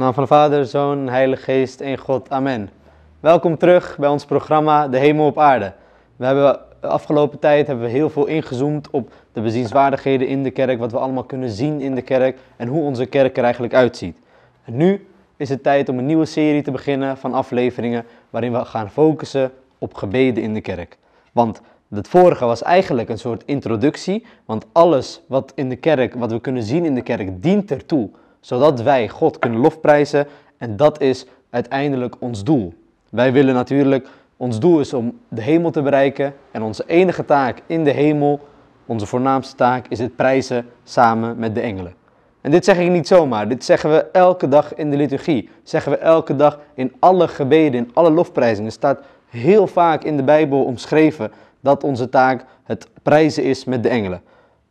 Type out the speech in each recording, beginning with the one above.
naam van de Vader, Zoon, Heilige Geest, één God. Amen. Welkom terug bij ons programma De Hemel op Aarde. We hebben de afgelopen tijd hebben we heel veel ingezoomd op de bezienswaardigheden in de kerk, wat we allemaal kunnen zien in de kerk en hoe onze kerk er eigenlijk uitziet. En nu is het tijd om een nieuwe serie te beginnen van afleveringen waarin we gaan focussen op gebeden in de kerk. Want het vorige was eigenlijk een soort introductie, want alles wat in de kerk, wat we kunnen zien in de kerk, dient ertoe zodat wij God kunnen lofprijzen en dat is uiteindelijk ons doel. Wij willen natuurlijk, ons doel is om de hemel te bereiken en onze enige taak in de hemel, onze voornaamste taak, is het prijzen samen met de engelen. En dit zeg ik niet zomaar, dit zeggen we elke dag in de liturgie, zeggen we elke dag in alle gebeden, in alle lofprijzingen. Er staat heel vaak in de Bijbel omschreven dat onze taak het prijzen is met de engelen.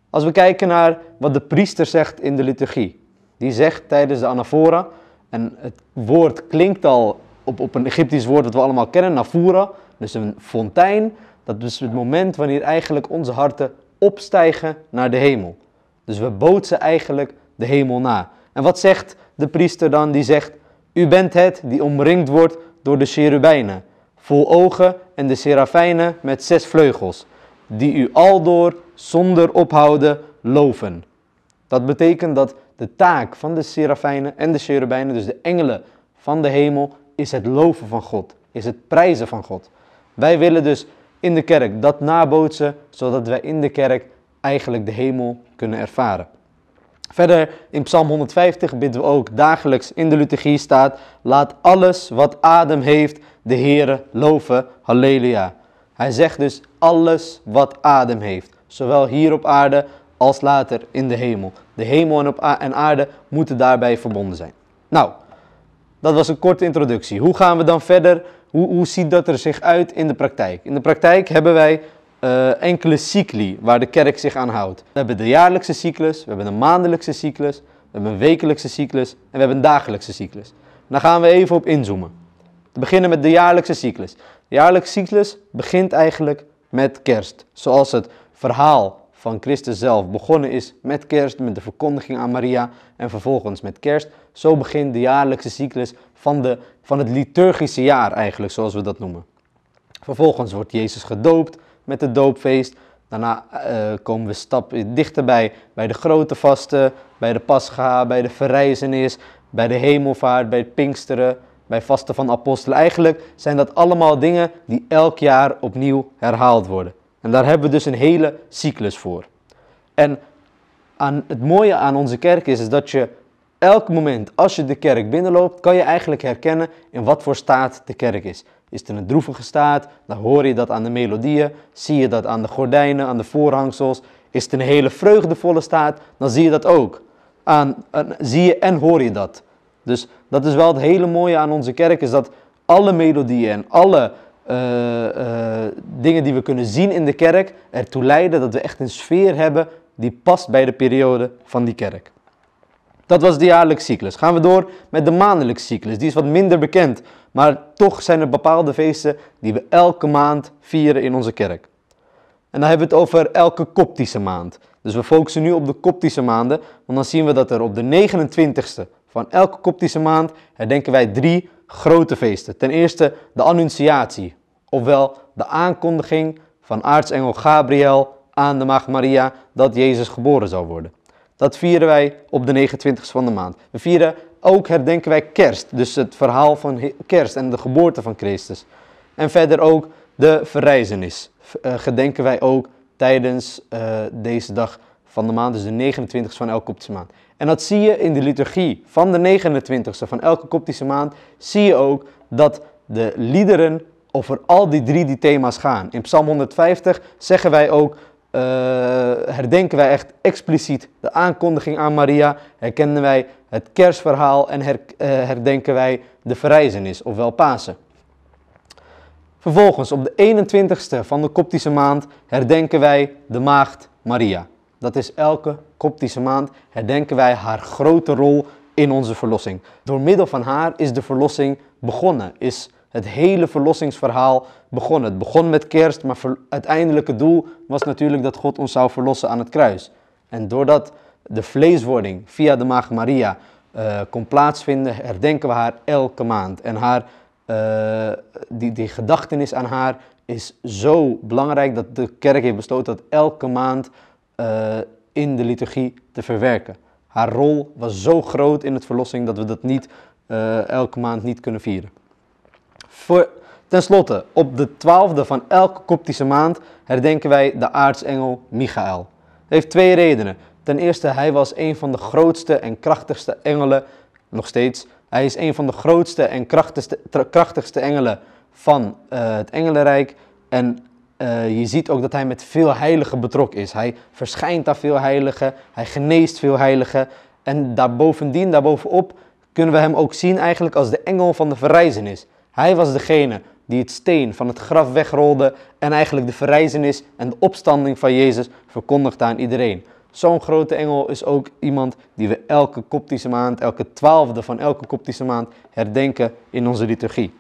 Als we kijken naar wat de priester zegt in de liturgie, die zegt tijdens de anafora, en het woord klinkt al op, op een Egyptisch woord dat we allemaal kennen, nafura, dus een fontein. Dat is het moment wanneer eigenlijk onze harten opstijgen naar de hemel. Dus we bootsen eigenlijk de hemel na. En wat zegt de priester dan? Die zegt, u bent het die omringd wordt door de cherubijnen, vol ogen en de serafijnen met zes vleugels, die u aldoor zonder ophouden loven. Dat betekent dat de taak van de serafijnen en de cherubijnen, dus de engelen van de hemel, is het loven van God, is het prijzen van God. Wij willen dus in de kerk dat nabootsen, zodat wij in de kerk eigenlijk de hemel kunnen ervaren. Verder in Psalm 150 bidden we ook dagelijks in de liturgie staat: Laat alles wat adem heeft de Heere loven. Halleluja. Hij zegt dus alles wat adem heeft, zowel hier op aarde als later in de hemel. De hemel en, op aarde moeten daarbij verbonden zijn. Nou, dat was een korte introductie. Hoe gaan we dan verder? Hoe, hoe ziet dat er zich uit in de praktijk? In de praktijk hebben wij eh, enkele cycli waar de kerk zich aan houdt. We hebben de jaarlijkse cyclus, we hebben een maandelijkse cyclus, we hebben een wekelijkse cyclus en we hebben een dagelijkse cyclus. Dan gaan we even op inzoomen. We beginnen met de jaarlijkse cyclus. De jaarlijkse cyclus begint eigenlijk met kerst. Zoals het verhaal van Christus zelf begonnen is met kerst, met de verkondiging aan Maria en vervolgens met kerst. Zo begint de jaarlijkse cyclus van, de, van het liturgische jaar eigenlijk, zoals we dat noemen. Vervolgens wordt Jezus gedoopt met het doopfeest. Daarna eh, komen we stap dichterbij bij de grote vasten, bij de pascha, bij de verrijzenis, bij de hemelvaart, bij het pinksteren, bij vasten van apostelen. Eigenlijk zijn dat allemaal dingen die elk jaar opnieuw herhaald worden. En daar hebben we dus een hele cyclus voor. En aan, het mooie aan onze kerk is, is dat je elk moment als je de kerk binnenloopt, kan je eigenlijk herkennen in wat voor staat de kerk is. Is het een droevige staat? Dan hoor je dat aan de melodieën, zie je dat aan de gordijnen, aan de voorhangsels. Is het een hele vreugdevolle staat? Dan zie je dat ook. Aan, zie je en hoor je dat. Dus dat is wel het hele mooie aan onze kerk, is dat alle melodieën en alle eh, eh, dingen die we kunnen zien in de kerk ertoe leiden dat we echt een sfeer hebben die past bij de periode van die kerk. Dat was de jaarlijkse cyclus. Gaan we door met de maandelijkse cyclus. Die is wat minder bekend, maar toch zijn er bepaalde feesten die we elke maand vieren in onze kerk. En dan hebben we het over elke koptische maand. Dus we focussen nu op de koptische maanden, want dan zien we dat er op de 29ste van elke koptische maand herdenken wij drie grote feesten. Ten eerste de Annunciatie, ofwel de aankondiging van aartsengel Gabriel aan de maagd Maria dat Jezus geboren zou worden. Dat vieren wij op de 29e van de maand. We vieren ook herdenken wij kerst, dus het verhaal van kerst en de geboorte van Christus. En verder ook de verrijzenis. Eh, gedenken wij ook tijdens eh, deze dag van de maand, dus de 29e van elke koptische maand. En dat zie je in de liturgie van de 29e van elke koptische maand, zie je ook dat de liederen over al die drie die thema's gaan. In Psalm 150 zeggen wij ook, eh, herdenken wij echt expliciet de aankondiging aan Maria, herkennen wij het kerstverhaal en eh, herdenken wij de verrijzenis, ofwel Pasen. Vervolgens, op de 21ste van de Koptische maand, herdenken wij de maagd Maria. Dat is elke Koptische maand, herdenken wij haar grote rol in onze verlossing. Door middel van haar is de verlossing begonnen, is het hele verlossingsverhaal begon. Het begon met kerst, maar het uiteindelijke doel was natuurlijk dat God ons zou verlossen aan het kruis. En doordat de vleeswording via de Maagd Maria eh, kon plaatsvinden, herdenken we haar elke maand. En haar, eh, die, die gedachtenis aan haar is zo belangrijk dat de kerk heeft besloten dat elke maand eh, in de liturgie te verwerken. Haar rol was zo groot in het verlossing dat we dat niet elke maand niet kunnen vieren. Voor, ten slotte, op de twaalfde van elke koptische maand herdenken wij de aartsengel Michael. Dat heeft twee redenen. Ten eerste, hij was een van de grootste en krachtigste engelen, nog steeds. Hij is een van de grootste en krachtigste, krachtigste engelen van eh, het engelenrijk. En eh, je ziet ook dat hij met veel heiligen betrokken is. Hij verschijnt daar veel heiligen, hij geneest veel heiligen. En daarbovendien, daarbovenop, kunnen we hem ook zien eigenlijk als de engel van de verrijzenis. Hij was degene die het steen van het graf wegrolde en eigenlijk de verrijzenis en de opstanding van Jezus verkondigde aan iedereen. Zo'n grote engel is ook iemand die we elke koptische maand, elke twaalfde van elke koptische maand herdenken in onze liturgie.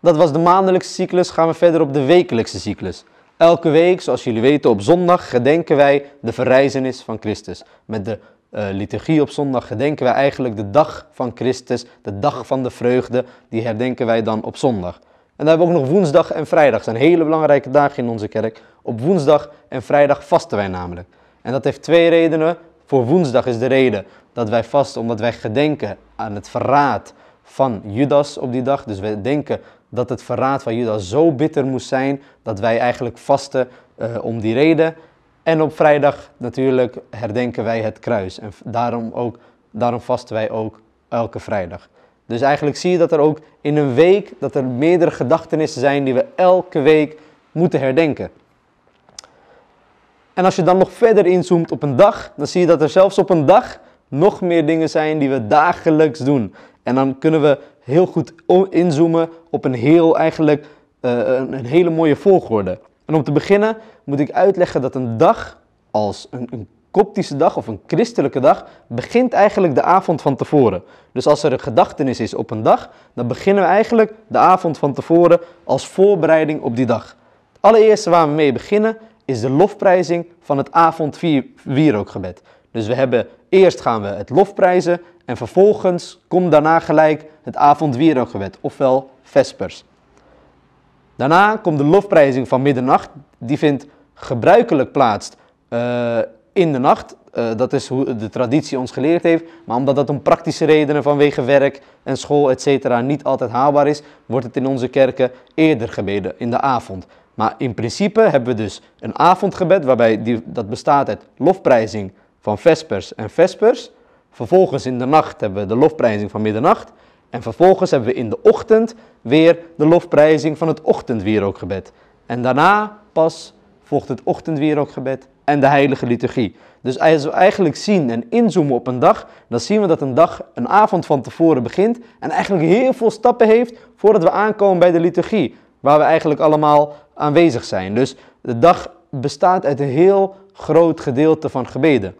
Dat was de maandelijkse cyclus, gaan we verder op de wekelijkse cyclus. Elke week, zoals jullie weten, op zondag gedenken wij de verrijzenis van Christus. Met de eh, liturgie op zondag gedenken wij eigenlijk de dag van Christus, de dag van de vreugde, die herdenken wij dan op zondag. En dan hebben we ook nog woensdag en vrijdag, dat zijn hele belangrijke dagen in onze kerk. Op woensdag en vrijdag vasten wij namelijk. En dat heeft twee redenen. Voor woensdag is de reden dat wij vasten omdat wij gedenken aan het verraad van Judas op die dag. Dus wij denken dat het verraad van Judas zo bitter moest zijn dat wij eigenlijk vasten eh, om die reden. En op vrijdag natuurlijk herdenken wij het kruis. En daarom, ook, daarom vasten wij ook elke vrijdag. Dus eigenlijk zie je dat er ook in een week dat er meerdere gedachtenissen zijn die we elke week moeten herdenken. En als je dan nog verder inzoomt op een dag, dan zie je dat er zelfs op een dag nog meer dingen zijn die we dagelijks doen. En dan kunnen we heel goed inzoomen op een heel eigenlijk eh, een hele mooie volgorde. En om te beginnen moet ik uitleggen dat een dag als een, een koptische dag of een christelijke dag begint eigenlijk de avond van tevoren. Dus als er een gedachtenis is op een dag, dan beginnen we eigenlijk de avond van tevoren als voorbereiding op die dag. Het allereerste waar we mee beginnen is de lofprijzing van het avondwierookgebed. Dus we hebben eerst gaan we het lofprijzen en vervolgens komt daarna gelijk het avondwierookgebed, ofwel vespers. Daarna komt de lofprijzing van middernacht. Die vindt gebruikelijk plaats eh, in de nacht. Eh, dat is hoe de traditie ons geleerd heeft. Maar omdat dat om praktische redenen vanwege werk en school, etcetera niet altijd haalbaar is, wordt het in onze kerken eerder gebeden, in de avond. Maar in principe hebben we dus een avondgebed, waarbij die, dat bestaat uit lofprijzing van vespers en vespers. Vervolgens in de nacht hebben we de lofprijzing van middernacht. En vervolgens hebben we in de ochtend weer de lofprijzing van het ochtendwierookgebed. En daarna pas volgt het ochtendwierookgebed en de heilige liturgie. Dus als we eigenlijk zien en inzoomen op een dag, dan zien we dat een dag een avond van tevoren begint en eigenlijk heel veel stappen heeft voordat we aankomen bij de liturgie, waar we eigenlijk allemaal aanwezig zijn. Dus de dag bestaat uit een heel groot gedeelte van gebeden.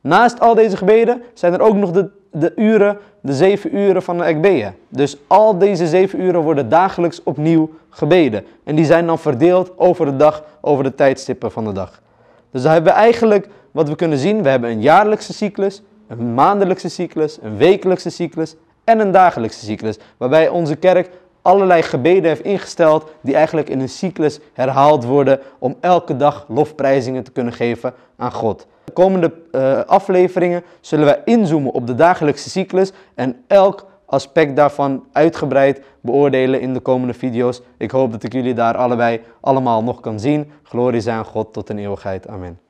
Naast al deze gebeden zijn er ook nog de de uren, de zeven uren van de Ekbeeën. Dus al deze zeven uren worden dagelijks opnieuw gebeden. En die zijn dan verdeeld over de dag, over de tijdstippen van de dag. Dus dan hebben we eigenlijk wat we kunnen zien. We hebben een jaarlijkse cyclus, een maandelijkse cyclus, een wekelijkse cyclus en een dagelijkse cyclus. Waarbij onze kerk allerlei gebeden heeft ingesteld die eigenlijk in een cyclus herhaald worden om elke dag lofprijzingen te kunnen geven aan God. De komende eh, afleveringen zullen wij inzoomen op de dagelijkse cyclus en elk aspect daarvan uitgebreid beoordelen in de komende video's. Ik hoop dat ik jullie daar allebei allemaal nog kan zien. Glorie zij God tot een eeuwigheid. Amen.